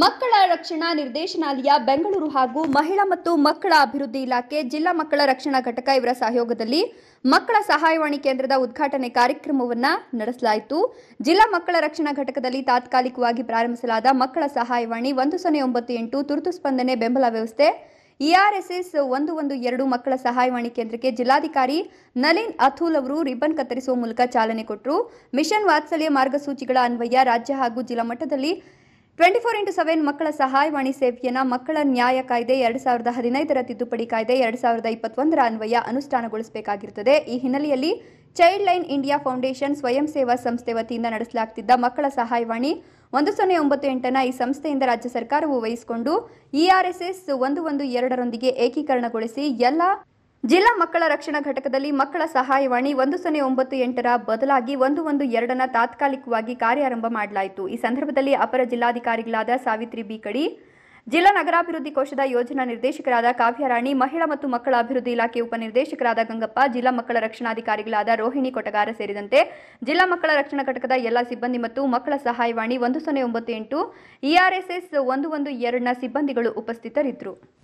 ಮಕ್ಕಳ ರಕ್ಷಣಾ ನಿರ್ದೇಶನಾಲಯ ಬೆಂಗಳೂರು ಹಾಗೂ ಮಹಿಳಾ ಮತ್ತು ಮಕ್ಕಳ ಅಭಿವೃದ್ಧಿ ಇಲಾಖೆ ಜಿಲ್ಲಾ ಮಕ್ಕಳ ರಕ್ಷಣಾ ಘಟಕ ಇವರ ಸಹಯೋಗದಲ್ಲಿ ಮಕ್ಕಳ ಸಹಾಯವಾಣಿ ಕೇಂದ್ರದ ಉದ್ಘಾಟನೆ ಕಾರ್ಯಕ್ರಮವನ್ನು ನಡೆಸಲಾಯಿತು ಜಿಲ್ಲಾ ಮಕ್ಕಳ ರಕ್ಷಣಾ ಘಟಕದಲ್ಲಿ ತಾತ್ಕಾಲಿಕವಾಗಿ ಪ್ರಾರಂಭಿಸಲಾದ ಮಕ್ಕಳ ಸಹಾಯವಾಣಿ ಒಂದು ಸೊನ್ನೆ ಒಂಬತ್ತು ಎಂಟು ತುರ್ತು ಸ್ಪಂದನೆ ಬೆಂಬಲ ವ್ಯವಸ್ಥೆ ಇಆರ್ಎಸ್ಎಸ್ e ಒಂದು ಒಂದು ಎರಡು ಮಕ್ಕಳ ಸಹಾಯವಾಣಿ ಕೇಂದ್ರಕ್ಕೆ ಜಿಲ್ಲಾಧಿಕಾರಿ ನಲಿನ್ ಅಥೂಲ್ ಅವರು ರಿಬ್ಬನ್ ಕತ್ತರಿಸುವ ಮೂಲಕ ಚಾಲನೆ ಕೊಟ್ಟರು ಮಿಷನ್ ವಾತ್ಸಲ್ಯ ಮಾರ್ಗಸೂಚಿಗಳ ಅನ್ವಯ ರಾಜ್ಯ ಹಾಗೂ ಜಿಲ್ಲಾ ಮಟ್ಟದಲ್ಲಿ ಟ್ವೆಂಟಿ ಫೋರ್ ಇಂಟು ಸೆವೆನ್ ಮಕ್ಕಳ ಸಹಾಯವಾಣಿ ಸೇವೆಯನ್ನು ಮಕ್ಕಳ ನ್ಯಾಯ ಕಾಯ್ದೆ ಎರಡು ಸಾವಿರದ ಹದಿನೈದರ ತಿದ್ದುಪಡಿ ಕಾಯ್ದೆ ಎರಡು ಸಾವಿರದ ಇಪ್ಪತ್ತೊಂದರ ಅನ್ವಯ ಅನುಷ್ಠಾನಗೊಳಿಸಬೇಕಾಗಿರುತ್ತದೆ ಈ ಹಿನ್ನೆಲೆಯಲ್ಲಿ ಚೈಲ್ಡ್ ಲೈನ್ ಇಂಡಿಯಾ ಫೌಂಡೇಶನ್ ಸ್ವಯಂ ಸೇವಾ ಸಂಸ್ಥೆ ವತಿಯಿಂದ ನಡೆಸಲಾಗುತ್ತಿದ್ದ ಮಕ್ಕಳ ಸಹಾಯವಾಣಿ ಒಂದು ಸೊನ್ನೆ ಒಂಬತ್ತು ಎಂಟನ ಈ ಸಂಸ್ಥೆಯಿಂದ ರಾಜ್ಯ ಸರ್ಕಾರವು ವಹಿಸಿಕೊಂಡು ಇಆರ್ಎಸ್ಎಸ್ ಒಂದು ಒಂದು ಎರಡರೊಂದಿಗೆ ಏಕೀಕರಣಗೊಳಿಸಿ ಎಲ್ಲ ಜಿಲ್ಲಾ ಮಕ್ಕಳ ರಕ್ಷಣಾ ಘಟಕದಲ್ಲಿ ಮಕ್ಕಳ ಸಹಾಯವಾಣಿ ಒಂದು ಸೊನ್ನೆ ಒಂಬತ್ತು ಎಂಟರ ಬದಲಾಗಿ ಒಂದು ಒಂದು ಎರಡನ ತಾತ್ಕಾಲಿಕವಾಗಿ ಕಾರ್ಯಾರಂಭ ಮಾಡಲಾಯಿತು ಈ ಸಂದರ್ಭದಲ್ಲಿ ಅಪರ ಜಿಲ್ಲಾಧಿಕಾರಿಗಳಾದ ಸಾವಿತ್ರಿ ಬೀಕಡಿ ಜಿಲ್ಲಾ ನಗರಾಭಿವೃದ್ಧಿ ಕೋಶದ ಯೋಜನಾ ನಿರ್ದೇಶಕರಾದ ಕಾವ್ಯರಾಣಿ ಮಹಿಳಾ ಮತ್ತು ಮಕ್ಕಳ ಅಭಿವೃದ್ಧಿ ಇಲಾಖೆ ಉಪನಿರ್ದೇಶಕರಾದ ಗಂಗಪ್ಪ ಜಿಲ್ಲಾ ಮಕ್ಕಳ ರಕ್ಷಣಾಧಿಕಾರಿಗಳಾದ ರೋಹಿಣಿ ಕೊಟಗಾರ ಸೇರಿದಂತೆ ಜಿಲ್ಲಾ ಮಕ್ಕಳ ರಕ್ಷಣಾ ಘಟಕದ ಎಲ್ಲ ಸಿಬ್ಬಂದಿ ಮತ್ತು ಮಕ್ಕಳ ಸಹಾಯವಾಣಿ ಒಂದು ಸೊನ್ನೆ ಒಂಬತ್ತು ಎಂಟು ಇಆರ್ಎಸ್ಎಸ್ ಒಂದು ಒಂದು ಎರಡನ ಸಿಬ್ಬಂದಿಗಳು ಉಪಸ್ಥಿತರಿದ್ದರು